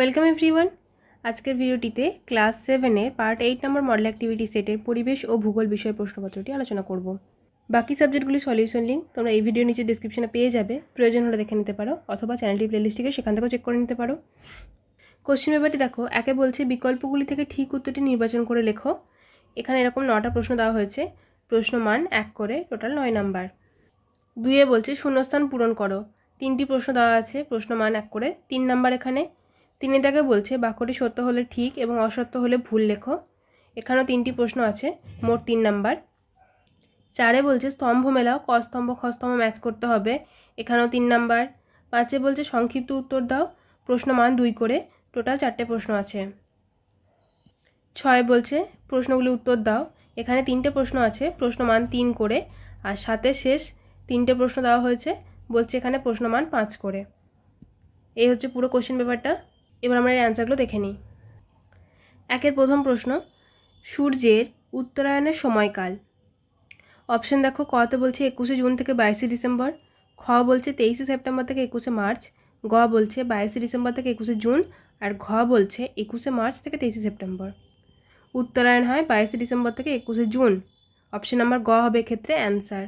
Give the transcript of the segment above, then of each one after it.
welcome everyone আজকের ভিডিওটিতে class সেভেনের part eight number model activity সেটের পরিবেশ ও ভূগোল বিষয় প্রশ্নপত্রটি আলোচনা করব বাকি সাবজেক্টগুলি সলিউশন লিঙ্ক তোমরা এই ভিডিও নিচে ডিসক্রিপশনে পেয়ে যাবে প্রয়োজন হলে দেখে নিতে পারো অথবা চ্যানেলটি প্লেলিস্টিকে সেখান থেকেও চেক করে নিতে পারো কোশ্চেন পেপারটি দেখো একে বলছে বিকল্পগুলি থেকে ঠিক উত্তরটি নির্বাচন করে লেখো এখানে এরকম নটা প্রশ্ন দেওয়া হয়েছে প্রশ্ন মান এক করে টোটাল নয় নাম্বার দুয়ে বলছে শূন্যস্থান পূরণ করো তিনটি প্রশ্ন দেওয়া আছে প্রশ্ন মান এক করে তিন নাম্বার এখানে তিনি তাকে বলছে বাক্যটি সত্য হলে ঠিক এবং অসত্য হলে ভুল লেখো এখানেও তিনটি প্রশ্ন আছে মোট তিন নাম্বার চারে বলছে স্তম্ভ মেলাও কস্তম্ভ খস্তম্ভ ম্যাচ করতে হবে এখানেও তিন নাম্বার পাঁচে বলছে সংক্ষিপ্ত উত্তর দাও প্রশ্ন মান দুই করে টোটাল চারটে প্রশ্ন আছে ছয় বলছে প্রশ্নগুলি উত্তর দাও এখানে তিনটে প্রশ্ন আছে প্রশ্ন মান তিন করে আর সাথে শেষ তিনটে প্রশ্ন দেওয়া হয়েছে বলছে এখানে প্রশ্ন মান পাঁচ করে এই হচ্ছে পুরো কোশ্চেন পেপারটা এবার আমরা এর অ্যান্সারগুলো দেখে নিই একের প্রথম প্রশ্ন সূর্যের উত্তরায়ণের সময়কাল অপশন দেখো কতে বলছে একুশে জুন থেকে বাইশে ডিসেম্বর খ বলছে তেইশে সেপ্টেম্বর থেকে একুশে মার্চ গ বলছে বাইশে ডিসেম্বর থেকে একুশে জুন আর ঘ বলছে একুশে মার্চ থেকে তেইশে সেপ্টেম্বর উত্তরায়ণ হয় বাইশে ডিসেম্বর থেকে একুশে জুন অপশন নাম্বার গ হবে ক্ষেত্রে অ্যান্সার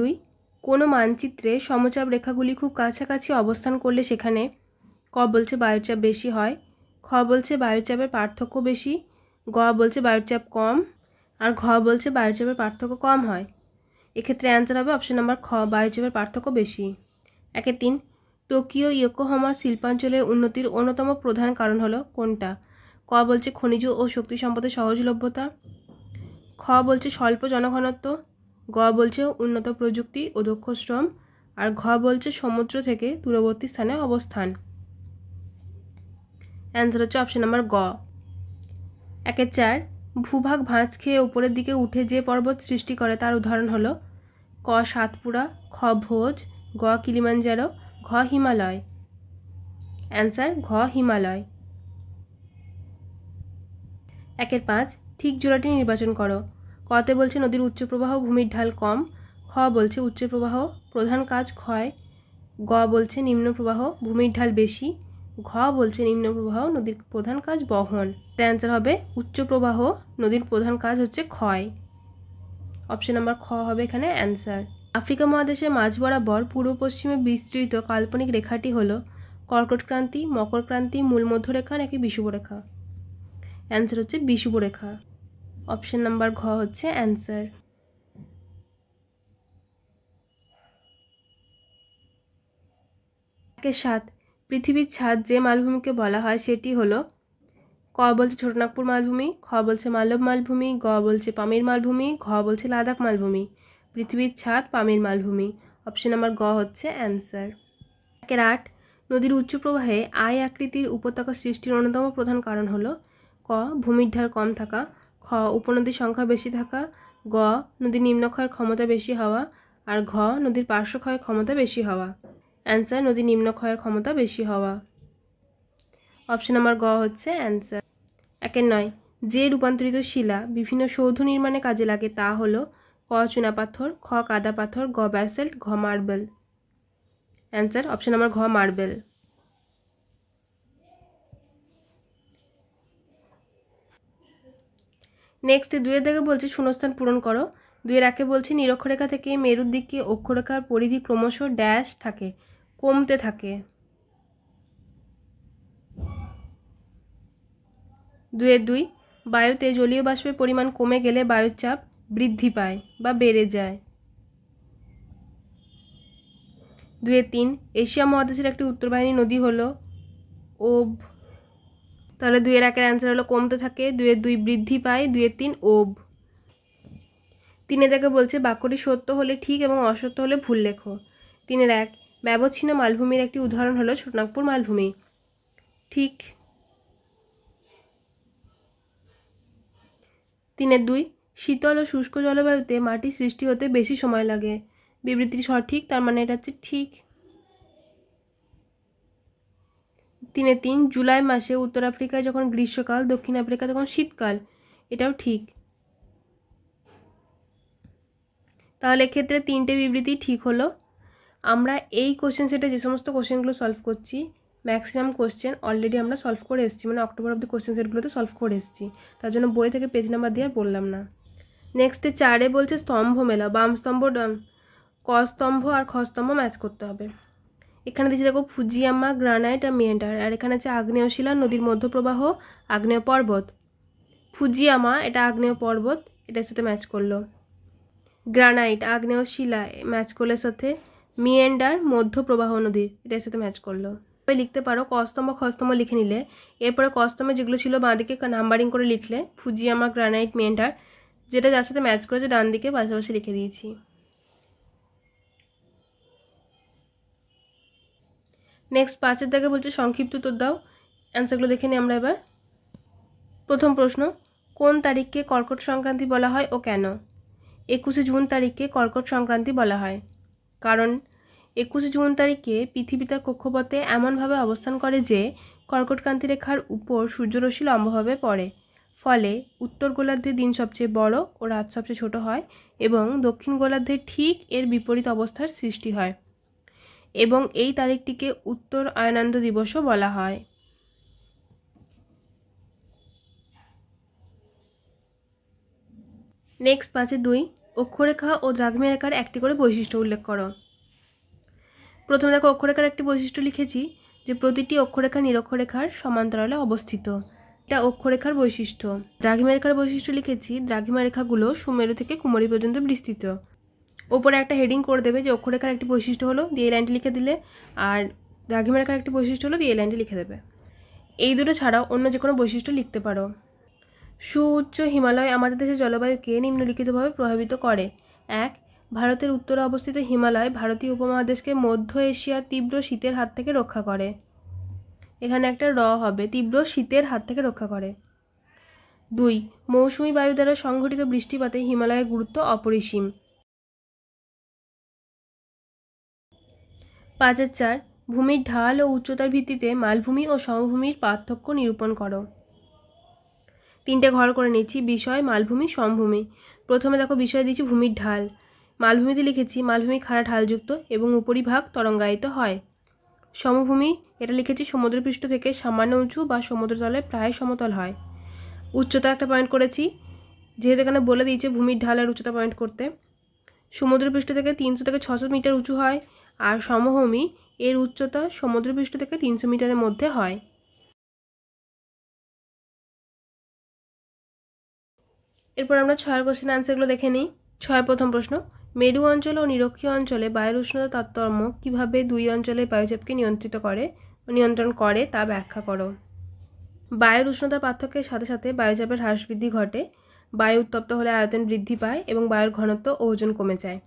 দুই কোনো মানচিত্রে সমচাপ রেখাগুলি খুব কাছাকাছি অবস্থান করলে সেখানে ক বলছে বায়ুচাপ বেশি হয় খ বলছে বায়ুচাপের পার্থক্য বেশি গ বলছে বায়ুচাপ কম আর ঘ বলছে বায়ুচাপের পার্থক্য কম হয় এক্ষেত্রে অ্যান্সার হবে অপশন নাম্বার খ বায়ুচাপের পার্থক্য বেশি একে তিন টোকিও ইয়োকোহমা শিল্পাঞ্চলের উন্নতির অন্যতম প্রধান কারণ হলো কোনটা ক বলছে খনিজ ও শক্তি সম্পদের সহজলভ্যতা খ বলছে স্বল্প জনঘনত্ব গ বলছে উন্নত প্রযুক্তি ও দক্ষ শ্রম আর ঘ বলছে সমুদ্র থেকে দূরবর্তী স্থানে অবস্থান অ্যান্সার হচ্ছে অপশন নাম্বার গ একের চার ভূভাগ ভাঁজ খেয়ে উপরের দিকে উঠে যে পর্বত সৃষ্টি করে তার উদাহরণ হলো ক সাতপুরা খ ভোজ গ কিলিমাঞ্জারো ঘ হিমালয় অ্যান্সার ঘ হিমালয় একের পাঁচ ঠিক জোড়াটি নির্বাচন করো কতে বলছে নদীর উচ্চ প্রবাহ ভূমির ঢাল কম খ বলছে উচ্চ প্রবাহ প্রধান কাজ ক্ষয় গ বলছে নিম্ন প্রবাহ ভূমির ঢাল বেশি ঘ বলছে নিম্ন প্রবাহ নদীর প্রধান কাজ বহন তাই অ্যান্সার হবে উচ্চ প্রবাহ নদীর প্রধান কাজ হচ্ছে ক্ষয় অপশন নাম্বার খ হবে এখানে অ্যান্সার আফ্রিকা মহাদেশের মাঝ বরাবর পূর্ব পশ্চিমে বিস্তৃত কাল্পনিক রেখাটি হল কর্কট ক্রান্তি মকর ক্রান্তি মূল মধ্যরেখা নাকি বিষুবরেখা অ্যান্সার হচ্ছে বিষুবরেখা অপশন নাম্বার ঘ হচ্ছে অ্যান্সার একের সাত পৃথিবীর ছাদ যে মালভূমিকে বলা হয় সেটি হলো ক বলছে ছোটনাগপুর মালভূমি খ বলছে মালব মালভূমি গ বলছে পামির মালভূমি ঘ বলছে লাদাখ মালভূমি পৃথিবীর ছাদ পামির মালভূমি অপশন নাম্বার গ হচ্ছে অ্যান্সার একের আট নদীর উচ্চ প্রবাহে আয় আকৃতির উপত্যকা সৃষ্টির অন্যতম প্রধান কারণ হলো ক ভূমির ঢাল কম থাকা খ উপনদীর সংখ্যা বেশি থাকা গ নদীর নিম্নক্ষয়ের ক্ষমতা বেশি হওয়া আর ঘ নদীর পার্শ্বক্ষয়ের ক্ষমতা বেশি হওয়া অ্যান্সার নদীর নিম্নক্ষয়ের ক্ষমতা বেশি হওয়া অপশন নাম্বার গ হচ্ছে অ্যান্সার একের নয় যে রূপান্তরিত শিলা বিভিন্ন সৌধ নির্মাণে কাজে লাগে তা হল ক চুনা পাথর খ কাদা পাথর গ ব্যাসেল্ট ঘ মার্বেল অ্যান্সার অপশন নাম্বার ঘ মার্বেল নেক্সট দুয়ের দিকে বলছি শূন্যস্থান পূরণ করো দুয়ের একে বলছি নিরক্ষরেখা থেকে মেরুর দিকে অক্ষরেখার পরিধি ক্রমশ ড্যাশ থাকে কমতে থাকে দুয়ের দুই বায়ুতে জলীয় বাষ্পের পরিমাণ কমে গেলে বায়ুর চাপ বৃদ্ধি পায় বা বেড়ে যায় দুয়ের তিন এশিয়া মহাদেশের একটি উত্তরবাহিনী নদী হল ওভ তাহলে দুইয়ের একের অ্যান্সার হলো কমতে থাকে দুইয়ের দুই বৃদ্ধি পায় দুইয়ের তিন ওব তিনে দেখে বলছে বাক্যটি সত্য হলে ঠিক এবং অসত্য হলে ভুল লেখো তিনের এক ব্যবচ্ছিন্ন মালভূমির একটি উদাহরণ হলো ছোটনাগপুর মালভূমি ঠিক তিনের দুই শীতল ও শুষ্ক জলবায়ুতে মাটি সৃষ্টি হতে বেশি সময় লাগে বিবৃতি সঠিক তার মানে এটা হচ্ছে ঠিক তিনে তিন জুলাই মাসে উত্তর আফ্রিকায় যখন গ্রীষ্মকাল দক্ষিণ আফ্রিকা তখন শীতকাল এটাও ঠিক তাহলে ক্ষেত্রে তিনটে বিবৃতি ঠিক হলো আমরা এই কোশ্চেন সেটে যে সমস্ত কোশ্চেনগুলো সলভ করছি ম্যাক্সিমাম কোশ্চেন অলরেডি আমরা সলভ করে এসেছি মানে অক্টোবর দি কোশ্চেন সেটগুলোতে সলভ করে এসেছি তার জন্য বই থেকে পেজ নাম্বার দিয়ে বললাম না নেক্সটে চারে বলছে স্তম্ভ মেলা বাম স্তম্ভ ক স্তম্ভ আর খ স্তম্ভ ম্যাচ করতে হবে এখানে দিয়েছে দেখো ফুজিয়ামা গ্রানাইট আর মিয়েন্ডার আর এখানে আছে আগ্নেয় শিলা নদীর মধ্যপ্রবাহ আগ্নেয় পর্বত ফুজিয়ামা এটা আগ্নেয় পর্বত এটার সাথে ম্যাচ করলো গ্রানাইট আগ্নেয় শিলা ম্যাচ করলে সাথে মিয়েন্ডার মধ্যপ্রবাহ নদী এটার সাথে ম্যাচ করলো তবে লিখতে পারো কস্তম খস্তম লিখে নিলে এরপরে কস্তমে যেগুলো ছিল বাঁ দিকে নাম্বারিং করে লিখলে ফুজিয়ামা গ্রানাইট মিয়েন্ডার যেটা যার সাথে ম্যাচ করেছে ডান দিকে পাশাপাশি লিখে দিয়েছি নেক্সট পাঁচের দাগে বলছে সংক্ষিপ্ত উত্তর দাও অ্যান্সারগুলো দেখে নিই আমরা এবার প্রথম প্রশ্ন কোন তারিখকে কর্কট সংক্রান্তি বলা হয় ও কেন একুশে জুন তারিখকে কর্কট সংক্রান্তি বলা হয় কারণ একুশে জুন তারিখে পৃথিবী তার কক্ষপথে এমনভাবে অবস্থান করে যে কর্কটক্রান্তি রেখার উপর সূর্যরশ্মি লম্বভাবে পড়ে ফলে উত্তর গোলার্ধের দিন সবচেয়ে বড় ও রাত সবচেয়ে ছোট হয় এবং দক্ষিণ গোলার্ধের ঠিক এর বিপরীত অবস্থার সৃষ্টি হয় এবং এই তারিখটিকে উত্তর আয়নান্দ দিবসও বলা হয় নেক্সট পাঁচে দুই অক্ষরেখা ও দ্রাঘ্মী রেখার একটি করে বৈশিষ্ট্য উল্লেখ করো প্রথমে দেখো অক্ষরেখার একটি বৈশিষ্ট্য লিখেছি যে প্রতিটি অক্ষরেখা নিরক্ষরেখার সমান্তরালে অবস্থিত এটা অক্ষরেখার বৈশিষ্ট্য দ্রাঘিমা রেখার বৈশিষ্ট্য লিখেছি দ্রাঘিমা রেখাগুলো সুমেরু থেকে কুমারী পর্যন্ত বিস্তৃত ওপরে একটা হেডিং করে দেবে যে অক্ষরেখার একটি বৈশিষ্ট্য হলো দিয়ে লাইনটি লিখে দিলে আর দ্রাঘিমারেখার একটি বৈশিষ্ট্য হলো দিয়ে লাইনটি লিখে দেবে এই দুটো ছাড়াও অন্য যে কোনো বৈশিষ্ট্য লিখতে পারো সুউচ্চ হিমালয় আমাদের দেশের জলবায়ুকে নিম্নলিখিতভাবে প্রভাবিত করে এক ভারতের উত্তরে অবস্থিত হিমালয় ভারতীয় উপমহাদেশকে মধ্য এশিয়ার তীব্র শীতের হাত থেকে রক্ষা করে এখানে একটা র হবে তীব্র শীতের হাত থেকে রক্ষা করে দুই মৌসুমি বায়ু দ্বারা সংঘটিত বৃষ্টিপাতে হিমালয়ের গুরুত্ব অপরিসীম পাঁচের চার ভূমির ঢাল ও উচ্চতার ভিত্তিতে মালভূমি ও সমভূমির পার্থক্য নিরূপণ করো তিনটে ঘর করে নিচ্ছি বিষয় মালভূমি সমভূমি প্রথমে দেখো বিষয় দিচ্ছি ভূমির ঢাল মালভূমিতে লিখেছি মালভূমি খাড়া ঢালযুক্ত এবং উপরিভাগ তরঙ্গায়িত হয় সমভূমি এটা লিখেছি সমুদ্রপৃষ্ঠ থেকে সামান্য উঁচু বা সমুদ্রতলে প্রায় সমতল হয় উচ্চতা একটা পয়েন্ট করেছি যেহেতু এখানে বলে দিয়েছে ভূমির ঢাল আর উচ্চতা পয়েন্ট করতে সমুদ্রপৃষ্ঠ থেকে তিনশো থেকে ছশো মিটার উঁচু হয় আর সমভূমি এর উচ্চতা সমুদ্রপৃষ্ঠ থেকে তিনশো মিটারের মধ্যে হয় এরপর আমরা ছয় কোশ্চেন আনসারগুলো দেখে নিই ছয় প্রথম প্রশ্ন মেরু অঞ্চল ও নিরক্ষীয় অঞ্চলে বায়ুর উষ্ণতা তারতম্য কীভাবে দুই অঞ্চলে বায়ুচাপকে নিয়ন্ত্রিত করে নিয়ন্ত্রণ করে তা ব্যাখ্যা করো বায়ুর উষ্ণতার পার্থক্যের সাথে সাথে বায়ুচাপের হ্রাস বৃদ্ধি ঘটে বায়ু উত্তপ্ত হলে আয়তন বৃদ্ধি পায় এবং বায়ুর ঘনত্ব ও ওজন কমে যায়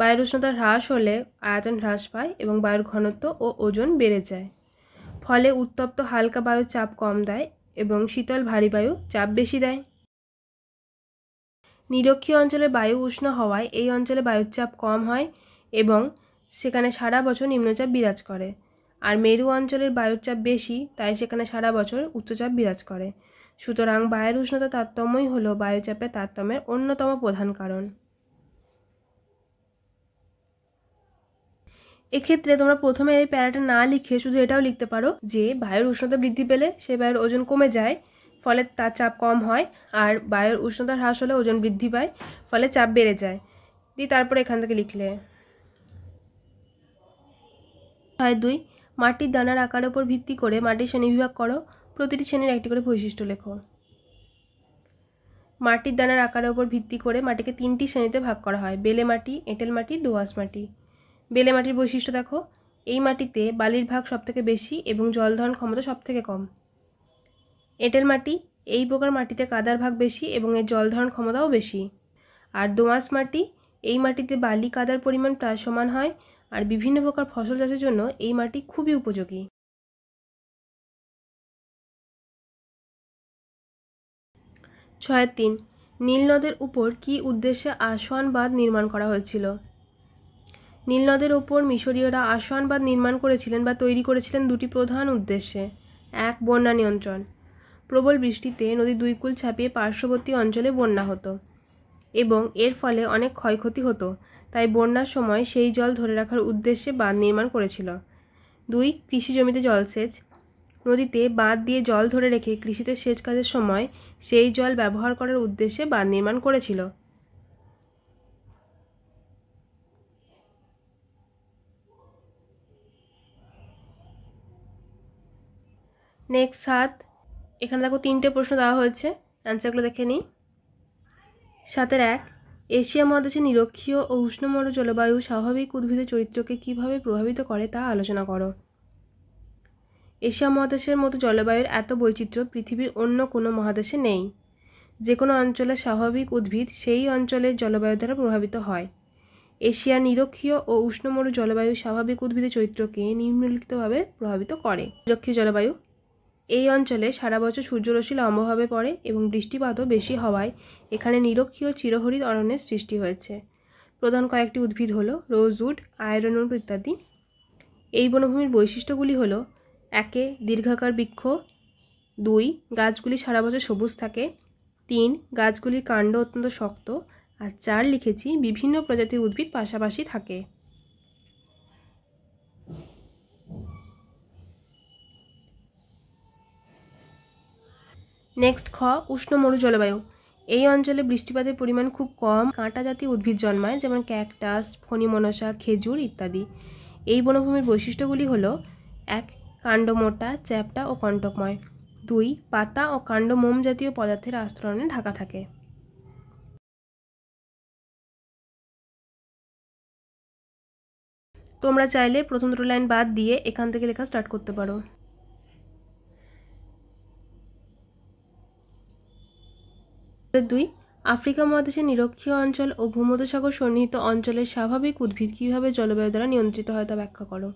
বায়ুর উষ্ণতা হ্রাস হলে আয়তন হ্রাস পায় এবং বায়ুর ঘনত্ব ও ওজন বেড়ে যায় ফলে উত্তপ্ত হালকা বায়ু চাপ কম দেয় এবং শীতল ভারী বায়ু চাপ বেশি দেয় নিরক্ষীয় অঞ্চলে বায়ু উষ্ণ হওয়ায় এই অঞ্চলে বায়ুর চাপ কম হয় এবং সেখানে সারা বছর নিম্নচাপ বিরাজ করে আর মেরু অঞ্চলের বায়ুর চাপ বেশি তাই সেখানে সারা বছর উচ্চচাপ বিরাজ করে সুতরাং বায়ুর উষ্ণতা তারতম্যই হল বায়ুচাপের তারতম্যের অন্যতম প্রধান কারণ এক্ষেত্রে তোমরা প্রথমে এই প্যারাটা না লিখে শুধু এটাও লিখতে পারো যে বায়ুর উষ্ণতা বৃদ্ধি পেলে সে বায়ুর ওজন কমে যায় ফলে তার চাপ কম হয় আর বায়ুর উষ্ণতা হ্রাস হলে ওজন বৃদ্ধি পায় ফলে চাপ বেড়ে যায় দিয়ে তারপরে এখান থেকে লিখলে ছয় দুই মাটির দানার আকার ওপর ভিত্তি করে মাটির শ্রেণীবিভাগ করো প্রতিটি শ্রেণীর একটি করে বৈশিষ্ট্য লেখো মাটির দানার আকারের ওপর ভিত্তি করে মাটিকে তিনটি শ্রেণীতে ভাগ করা হয় বেলে মাটি এঁটেল মাটি দোয়াশ মাটি বেলে মাটির বৈশিষ্ট্য দেখো এই মাটিতে বালির ভাগ সবথেকে বেশি এবং জল ধারণ ক্ষমতা সবথেকে কম এঁটেল মাটি এই প্রকার মাটিতে কাদার ভাগ বেশি এবং এর জল ধারণ ক্ষমতাও বেশি আর দোঁয়াশ মাটি এই মাটিতে বালি কাদার পরিমাণ প্রায় সমান হয় আর বিভিন্ন প্রকার ফসল চাষের জন্য এই মাটি খুবই উপযোগী ছয় তিন নীল নদের উপর কি উদ্দেশ্যে আসন বাঁধ নির্মাণ করা হয়েছিল নীলনদের ওপর মিশরীয়রা আসন বা নির্মাণ করেছিলেন বা তৈরি করেছিলেন দুটি প্রধান উদ্দেশ্যে এক বন্যা নিয়ন্ত্রণ প্রবল বৃষ্টিতে নদী দুই কুল ছাপিয়ে পার্শ্ববর্তী অঞ্চলে বন্যা হতো এবং এর ফলে অনেক ক্ষয়ক্ষতি হতো তাই বন্যার সময় সেই জল ধরে রাখার উদ্দেশ্যে বাঁধ নির্মাণ করেছিল দুই কৃষি জমিতে জলসেচ নদীতে বাঁধ দিয়ে জল ধরে রেখে কৃষিতে সেচ কাজের সময় সেই জল ব্যবহার করার উদ্দেশ্যে বাঁধ নির্মাণ করেছিল নেক্সট সাত এখানে দেখো তিনটে প্রশ্ন দেওয়া হয়েছে অ্যান্সারগুলো দেখে নিই সাতের এক এশিয়া মহাদেশে নিরক্ষীয় ও উষ্ণমর জলবায়ু স্বাভাবিক উদ্ভিদের চরিত্রকে কিভাবে প্রভাবিত করে তা আলোচনা করো এশিয়া মহাদেশের মতো জলবায়ুর এত বৈচিত্র্য পৃথিবীর অন্য কোনো মহাদেশে নেই যে কোনো অঞ্চলে স্বাভাবিক উদ্ভিদ সেই অঞ্চলের জলবায়ু দ্বারা প্রভাবিত হয় এশিয়ার নিরক্ষীয় ও উষ্ণমরু জলবায়ু স্বাভাবিক উদ্ভিদের চরিত্রকে নিম্নলিখিতভাবে প্রভাবিত করে নিরক্ষীয় জলবায়ু এই অঞ্চলে সারা বছর সূর্যরশ্মি লম্বভাবে পড়ে এবং বৃষ্টিপাতও বেশি হওয়ায় এখানে নিরক্ষীয় চিরহরিত অরণ্যের সৃষ্টি হয়েছে প্রধান কয়েকটি উদ্ভিদ হলো রোজউড আয়রনউড ইত্যাদি এই বনভূমির বৈশিষ্ট্যগুলি হল একে দীর্ঘাকার বৃক্ষ দুই গাছগুলি সারা বছর সবুজ থাকে তিন গাছগুলির কাণ্ড অত্যন্ত শক্ত আর চার লিখেছি বিভিন্ন প্রজাতির উদ্ভিদ পাশাপাশি থাকে নেক্সট খ উষ্ণ মরু জলবায়ু এই অঞ্চলে বৃষ্টিপাতের পরিমাণ খুব কম কাঁটা জাতীয় উদ্ভিদ জন্মায় যেমন ক্যাকটাস ফণিমনসা খেজুর ইত্যাদি এই বনভূমির বৈশিষ্ট্যগুলি হল এক কাণ্ড মোটা চ্যাপটা ও কণ্টকময় দুই পাতা ও কাণ্ড মোম জাতীয় পদার্থের আস্তরণে ঢাকা থাকে তোমরা চাইলে প্রথম দুটো লাইন বাদ দিয়ে এখান থেকে লেখা স্টার্ট করতে পারো অর্থাৎ দুই আফ্রিকা মহাদেশের নিরক্ষীয় অঞ্চল ও ভূমধ্যসাগর সন্নিহিত অঞ্চলের স্বাভাবিক উদ্ভিদ কীভাবে জলবায়ু দ্বারা নিয়ন্ত্রিত হয় তা ব্যাখ্যা করো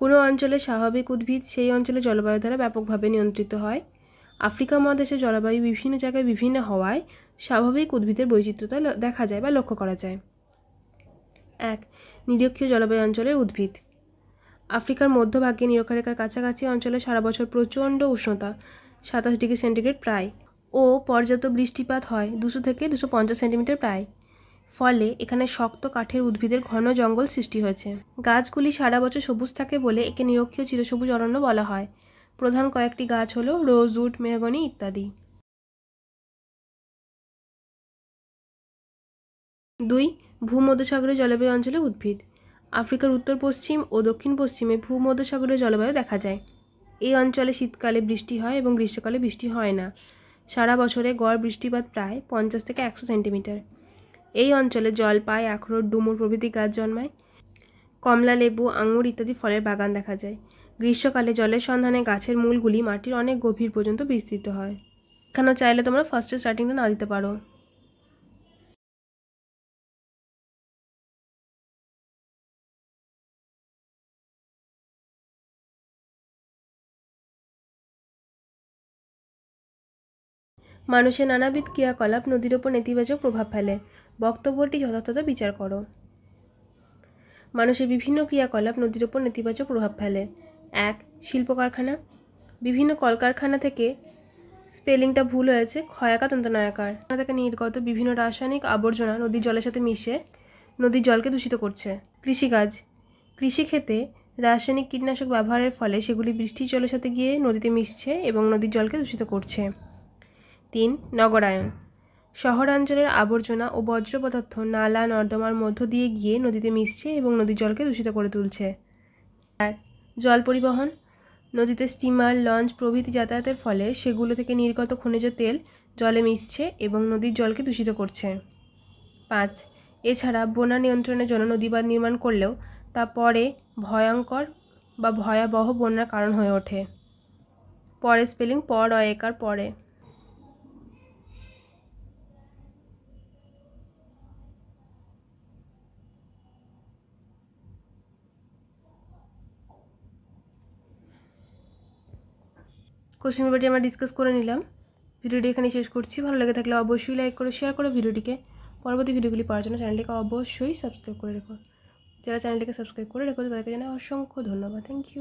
কোনো অঞ্চলের স্বাভাবিক উদ্ভিদ সেই অঞ্চলে জলবায়ু দ্বারা ব্যাপকভাবে নিয়ন্ত্রিত হয় আফ্রিকা মহাদেশে জলবায়ু বিভিন্ন জায়গায় বিভিন্ন হওয়ায় স্বাভাবিক উদ্ভিদের বৈচিত্র্যতা দেখা যায় বা লক্ষ্য করা যায় এক নিরক্ষীয় জলবায়ু অঞ্চলের উদ্ভিদ আফ্রিকার মধ্যভাগে নিরক্ষরেখার কাছাকাছি অঞ্চলে সারা বছর প্রচণ্ড উষ্ণতা সাতাশ ডিগ্রি সেন্টিগ্রেড প্রায় ও পর্যাপ্ত বৃষ্টিপাত হয় দুশো থেকে দুশো পঞ্চাশ সেন্টিমিটার প্রায় ফলে এখানে শক্ত কাঠের উদ্ভিদের ঘন জঙ্গল সৃষ্টি হয়েছে গাছগুলি সারা বছর সবুজ থাকে বলে একে নিরক্ষীয় চিরসবুজ অরণ্য বলা হয় প্রধান কয়েকটি গাছ হল রোজ উট মেহগনি ইত্যাদি দুই ভূমধ্যসাগরের জলবায়ু অঞ্চলে উদ্ভিদ আফ্রিকার উত্তর পশ্চিম ও দক্ষিণ পশ্চিমে ভূমধ্যসাগরের জলবায়ু দেখা যায় এই অঞ্চলে শীতকালে বৃষ্টি হয় এবং গ্রীষ্মকালে বৃষ্টি হয় না সারা বছরে গড় বৃষ্টিপাত প্রায় পঞ্চাশ থেকে একশো সেন্টিমিটার এই অঞ্চলে জলপাই আখরোট ডুমুর প্রভৃতি গাছ জন্মায় কমলা লেবু আঙুর ইত্যাদি ফলের বাগান দেখা যায় গ্রীষ্মকালে জলের সন্ধানে গাছের মূলগুলি মাটির অনেক গভীর পর্যন্ত বিস্তৃত হয় এখানে চাইলে তোমরা ফার্স্টে স্টার্টিংটা না দিতে পারো মানুষের নানাবিধ ক্রিয়াকলাপ নদীর ওপর নেতিবাচক প্রভাব ফেলে বক্তব্যটি যথাযথ বিচার করো মানুষের বিভিন্ন ক্রিয়াকলাপ নদীর ওপর নেতিবাচক প্রভাব ফেলে এক শিল্প কারখানা বিভিন্ন কলকারখানা থেকে স্পেলিংটা ভুল হয়েছে ক্ষয়াকা তন্ত্রনায়কার থেকে নির্গত বিভিন্ন রাসায়নিক আবর্জনা নদীর জলের সাথে মিশে নদীর জলকে দূষিত করছে কৃষিকাজ কৃষিক্ষেত্রে রাসায়নিক কীটনাশক ব্যবহারের ফলে সেগুলি বৃষ্টির জলের সাথে গিয়ে নদীতে মিশছে এবং নদীর জলকে দূষিত করছে তিন নগরায়ন শহরাঞ্চলের আবর্জনা ও বজ্র পদার্থ নালা নর্দমার মধ্য দিয়ে গিয়ে নদীতে মিশছে এবং নদীর জলকে দূষিত করে তুলছে চার জল পরিবহন নদীতে স্টিমার লঞ্চ প্রভৃতি যাতায়াতের ফলে সেগুলো থেকে নির্গত খনিজ তেল জলে মিশছে এবং নদীর জলকে দূষিত করছে পাঁচ এছাড়া বন্যা নিয়ন্ত্রণের জন্য নদী বাঁধ নির্মাণ করলেও তা পরে ভয়ঙ্কর বা ভয়াবহ বন্যার কারণ হয়ে ওঠে পরে স্পেলিং পর অয়েকার পরে কোশ্চেন পেপারটি আমরা ডিসকাস করে নিলাম ভিডিওটি এখানে শেষ করছি ভালো লেগে থাকলে অবশ্যই লাইক করে শেয়ার করে ভিডিওটিকে পরবর্তী ভিডিওগুলি পাওয়ার জন্য চ্যানেলটিকে অবশ্যই সাবস্ক্রাইব করে রেখো যারা চ্যানেলটিকে সাবস্ক্রাইব করে রেখো তাদেরকে জানাই অসংখ্য ধন্যবাদ থ্যাংক ইউ